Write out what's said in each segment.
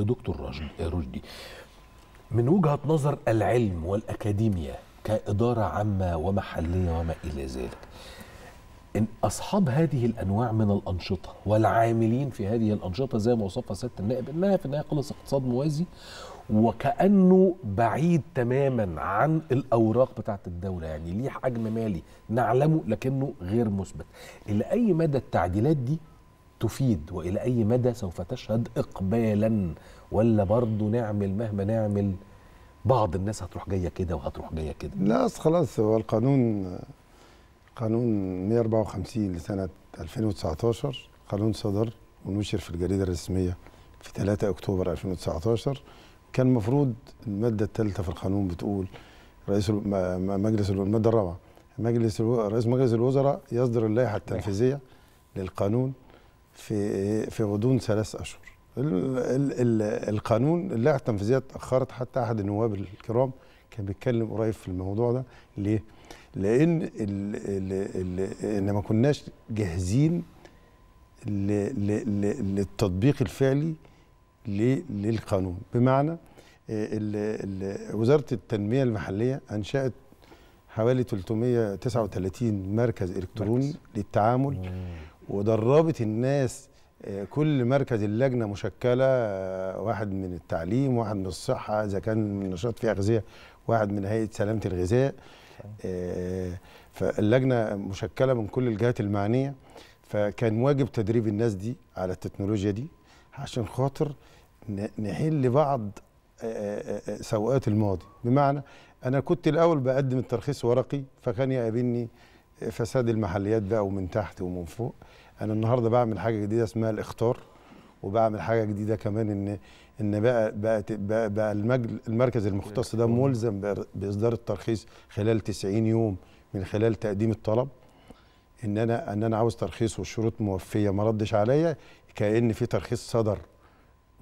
دكتور رشدي رشدي من وجهه نظر العلم والاكاديميا كاداره عامه ومحليه وما الى ذلك ان اصحاب هذه الانواع من الانشطه والعاملين في هذه الانشطه زي ما وصفها سياده النائب انها في النهايه خلص اقتصاد موازي وكانه بعيد تماما عن الاوراق بتاعه الدوله يعني ليه حجم مالي نعلمه لكنه غير مثبت الى اي مدى التعديلات دي تفيد والى اي مدى سوف تشهد اقبالا ولا برضه نعمل مهما نعمل بعض الناس هتروح جايه كده وهتروح جايه كده لا خلاص هو القانون قانون 154 لسنه 2019 قانون صدر ونشر في الجريده الرسميه في 3 اكتوبر 2019 كان المفروض الماده الثالثه في القانون بتقول رئيس مجلس الماده الرابعه مجلس رئيس مجلس الوزراء يصدر اللائحه التنفيذيه للقانون في في غضون ثلاث أشهر القانون اللائحة التنفيذية اتأخرت حتى أحد النواب الكرام كان بيتكلم قريب في الموضوع ده ليه؟ لأن ان ما كناش جاهزين للتطبيق الفعلي للقانون بمعنى آه، وزارة التنمية المحلية أنشأت حوالي 339 مركز إلكتروني مركز. للتعامل مم. ودربت الناس آه، كل مركز اللجنه مشكله آه، واحد من التعليم واحد من الصحه اذا كان من نشاط فيها اغذيه واحد من هيئه سلامه الغذاء آه، فاللجنه مشكله من كل الجهات المعنيه فكان واجب تدريب الناس دي على التكنولوجيا دي عشان خاطر نحل بعض سوءات الماضي بمعنى انا كنت الاول بقدم الترخيص ورقي فكان يقابلني فساد المحليات بقى ومن تحت ومن فوق انا النهارده بعمل حاجه جديده اسمها الاختار وبعمل حاجه جديده كمان ان ان بقى بقى بقى, بقى المجل المركز المختص ده ملزم باصدار الترخيص خلال 90 يوم من خلال تقديم الطلب ان انا ان انا عاوز ترخيص والشروط موفيه ما ردش عليا كان في ترخيص صدر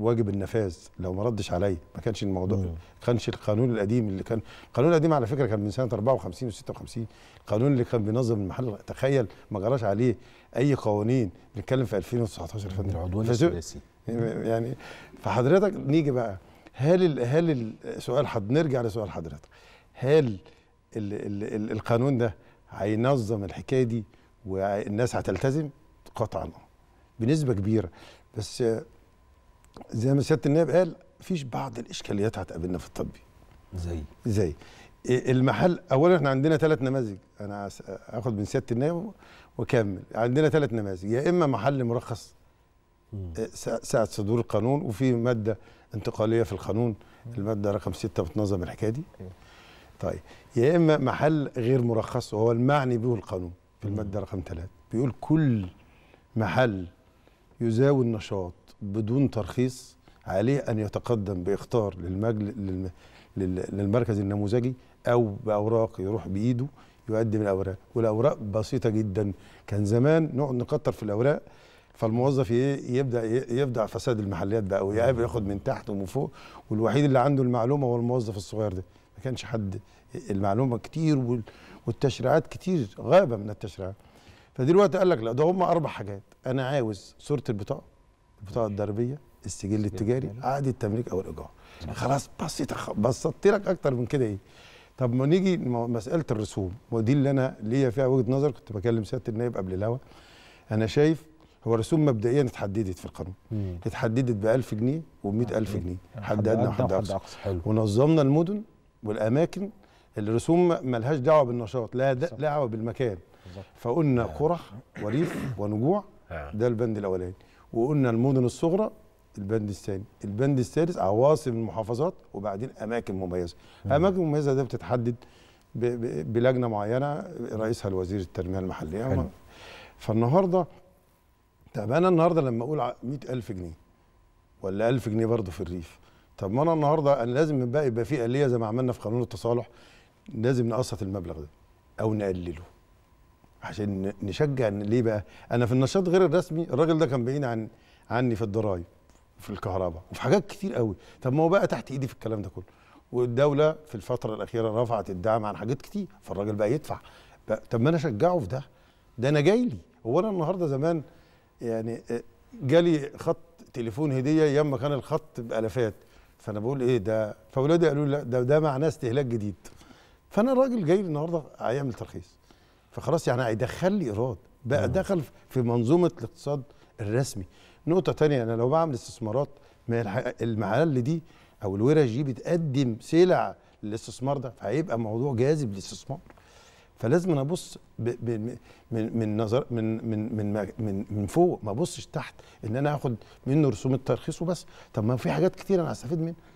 واجب النفاذ لو ما ردش عليا ما كانش الموضوع ما كانش القانون القديم اللي كان القانون القديم على فكره كان من سنه 54 و56 القانون اللي كان بينظم المحل تخيل ما جراش عليه اي قوانين بنتكلم في 2019 فاتت العضو السياسي يعني فحضرتك نيجي بقى هل الـ هل السؤال حد نرجع لسؤال حضرتك هل الـ الـ القانون ده هينظم الحكايه دي والناس هتلتزم قطعا بنسبه كبيره بس زي ما سياده النائب قال فيش بعض الاشكاليات هتقابلنا في التطبيق زي زي المحل اولا احنا عندنا ثلاث نماذج انا اخد من سياده النائب واكمل عندنا ثلاث نماذج يا اما محل مرخص آه، ساعة صدور القانون وفي مادة انتقالية في القانون المادة رقم 6 بتنظم الحكاية دي طيب يا إما محل غير مرخص وهو المعني به القانون في المادة رقم 3 بيقول كل محل يزاول نشاط بدون ترخيص عليه أن يتقدم بإختار للمجل... للمركز النموذجي أو بأوراق يروح بإيده يقدم الأوراق والأوراق بسيطة جدا كان زمان نقعد نكتر في الأوراق فالموظف يبدا يبدا فساد المحليات بقى ويقابل ياخد من تحت ومن فوق والوحيد اللي عنده المعلومه هو الموظف الصغير ده ما كانش حد المعلومه كتير والتشريعات كتير غابه من التشريعات فدلوقتي قال لك لا ده هم اربع حاجات انا عاوز صوره البطاقه البطاقه الضريبيه السجل التجاري عقد التمليك او الايجار خلاص بسيطه بسطت لك اكتر من كده ايه طب ما نيجي مساله الرسوم ودي اللي انا ليا فيها وجهه نظر كنت بكلم سياده النائب قبل الهوا انا شايف هو رسوم مبدئيا اتحددت في القانون اتحددت ب 1000 جنيه و 100000 جنيه حد ادنى وحد اقصى ونظمنا المدن والاماكن الرسوم ملهاش دعوه بالنشاط لا دعوه بالمكان فقلنا قرح آه. وريف ونجوع آه. ده البند الاولاني وقلنا المدن الصغرى البند الثاني البند الثالث عواصم المحافظات وبعدين اماكن مميزه اماكن مميزه ده بتتحدد بلجنه معينه رئيسها الوزير التنميه المحليه حلو. فالنهارده طب انا النهارده لما اقول 100000 جنيه ولا 1000 جنيه برضه في الريف طب ما انا النهارده انا لازم بقى يبقى في آلية زي ما عملنا في قانون التصالح لازم نقسط المبلغ ده او نقلله عشان نشجع ليه بقى انا في النشاط غير الرسمي الراجل ده كان بعيد عن عني في الضرايب في الكهرباء وفي حاجات كتير قوي طب ما هو بقى تحت ايدي في الكلام ده كله والدوله في الفتره الاخيره رفعت الدعم عن حاجات كتير فالراجل بقى يدفع بقى طب ما انا اشجعه في ده ده انا جاي لي هو انا النهارده زمان يعني آه، جالي خط تليفون هديه ايام ما كان الخط بالافات فانا بقول ايه ده فاولادي قالوا لي لا ده ده معناه استهلاك جديد فانا الراجل جاي لي النهارده هيعمل ترخيص فخلاص يعني هيدخل لي ايراد بقى آه. دخل في منظومه الاقتصاد الرسمي نقطه تانية انا لو بعمل استثمارات ما المحل دي او الورش دي بتقدم سلع للاستثمار ده فهيبقى موضوع جاذب للاستثمار فلازم ابص من من نظر من من من من من فوق ما ابصش تحت ان انا اخد منه رسوم الترخيص وبس طب ما في حاجات كتير انا هستفيد منها